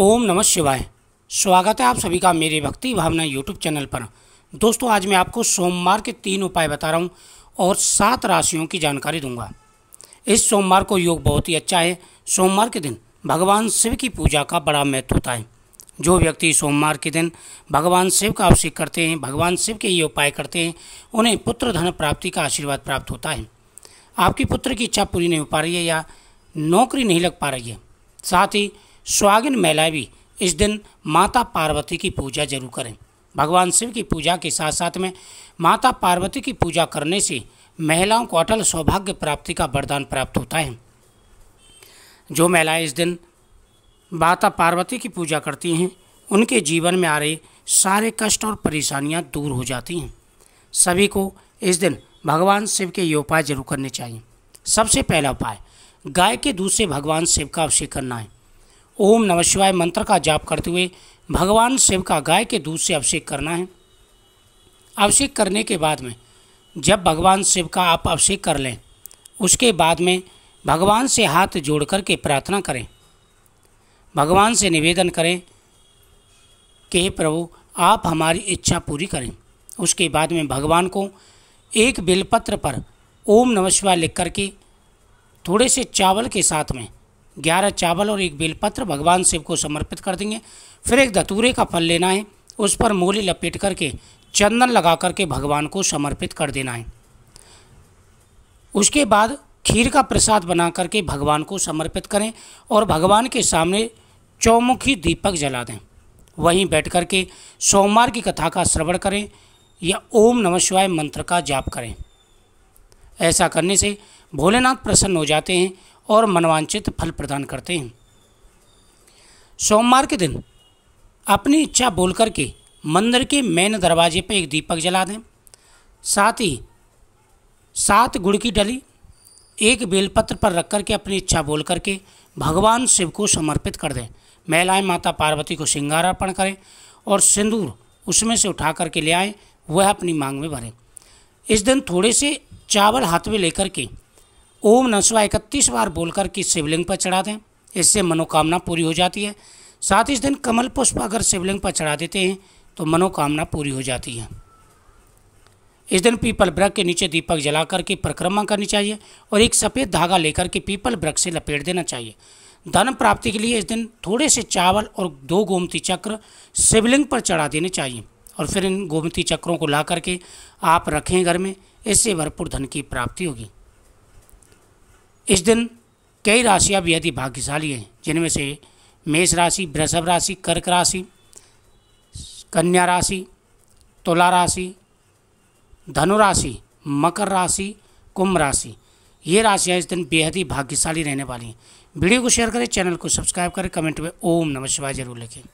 ओम नमः शिवाय स्वागत है आप सभी का मेरे भक्ति भावना यूट्यूब चैनल पर दोस्तों आज मैं आपको सोमवार के तीन उपाय बता रहा हूँ और सात राशियों की जानकारी दूंगा इस सोमवार को योग बहुत ही अच्छा है सोमवार के दिन भगवान शिव की पूजा का बड़ा महत्व होता है जो व्यक्ति सोमवार के दिन भगवान शिव का अभिषेक करते हैं भगवान शिव के ये उपाय करते हैं उन्हें पुत्र धन प्राप्ति का आशीर्वाद प्राप्त होता है आपकी पुत्र की इच्छा पूरी नहीं हो पा रही है या नौकरी नहीं लग पा रही है साथ ही सुहागिन महिलाएं भी इस दिन माता पार्वती की पूजा जरूर करें भगवान शिव की पूजा के साथ साथ में माता पार्वती की पूजा करने से महिलाओं को अटल सौभाग्य प्राप्ति का वरदान प्राप्त होता है जो महिलाएं इस दिन माता पार्वती की पूजा करती हैं उनके जीवन में आ रहे सारे कष्ट और परेशानियां दूर हो जाती हैं सभी को इस दिन भगवान शिव के ये उपाय जरूर करने चाहिए सबसे पहला उपाय गाय के दूध से भगवान शिव का अभिषेक करना है ओम नमः शिवाय मंत्र का जाप करते हुए भगवान शिव का गाय के दूध से अभिषेक करना है अभिषेक करने के बाद में जब भगवान शिव का आप अभिषेक कर लें उसके बाद में भगवान से हाथ जोड़ कर के प्रार्थना करें भगवान से निवेदन करें कि हे प्रभु आप हमारी इच्छा पूरी करें उसके बाद में भगवान को एक बिलपत्र पर ओम नमः शिवाय लिख करके थोड़े से चावल के साथ में ग्यारह चावल और एक बेलपत्र भगवान शिव को समर्पित कर देंगे फिर एक धतूरे का फल लेना है उस पर मूली लपेट करके चंदन लगा करके भगवान को समर्पित कर देना है उसके बाद खीर का प्रसाद बना करके भगवान को समर्पित करें और भगवान के सामने चौमुखी दीपक जला दें वहीं बैठ करके सोमवार की कथा का श्रवण करें या ओम नम शिवाय मंत्र का जाप करें ऐसा करने से भोलेनाथ प्रसन्न हो जाते हैं और मनवांचित फल प्रदान करते हैं सोमवार के दिन अपनी इच्छा बोल करके मंदिर के मेन दरवाजे पर एक दीपक जला दें साथ ही सात गुड़ की डली एक बेलपत्र पर रख करके अपनी इच्छा बोल करके भगवान शिव को समर्पित कर दें महिलाएं माता पार्वती को श्रृंगार अर्पण करें और सिंदूर उसमें से उठा करके ले आएँ वह अपनी मांग में भरें इस दिन थोड़े से चावल हाथ में लेकर के ओम नशवा इकतीस बार बोलकर कि शिवलिंग पर चढ़ा दें इससे मनोकामना पूरी हो जाती है साथ ही इस दिन कमल पुष्प अगर शिवलिंग पर चढ़ा देते हैं तो मनोकामना पूरी हो जाती है इस दिन पीपल वृक्ष के नीचे दीपक जला करके परिक्रमा करनी चाहिए और एक सफ़ेद धागा लेकर के पीपल वृक्ष से लपेट देना चाहिए धन प्राप्ति के लिए इस दिन थोड़े से चावल और दो गोमती चक्र शिवलिंग पर चढ़ा देने चाहिए और फिर इन गोमती चक्रों को ला करके आप रखें घर में इससे भरपूर धन की प्राप्ति होगी इस दिन कई राशियाँ बेहद ही भाग्यशाली हैं जिनमें से मेष राशि वृषभ राशि कर्क राशि कन्या राशि तुला राशि धनु राशि मकर राशि कुंभ राशि ये राशियाँ इस दिन बेहद ही भाग्यशाली रहने वाली हैं वीडियो को शेयर करें चैनल को सब्सक्राइब करें कमेंट में ओम नमः शिवाय जरूर लिखें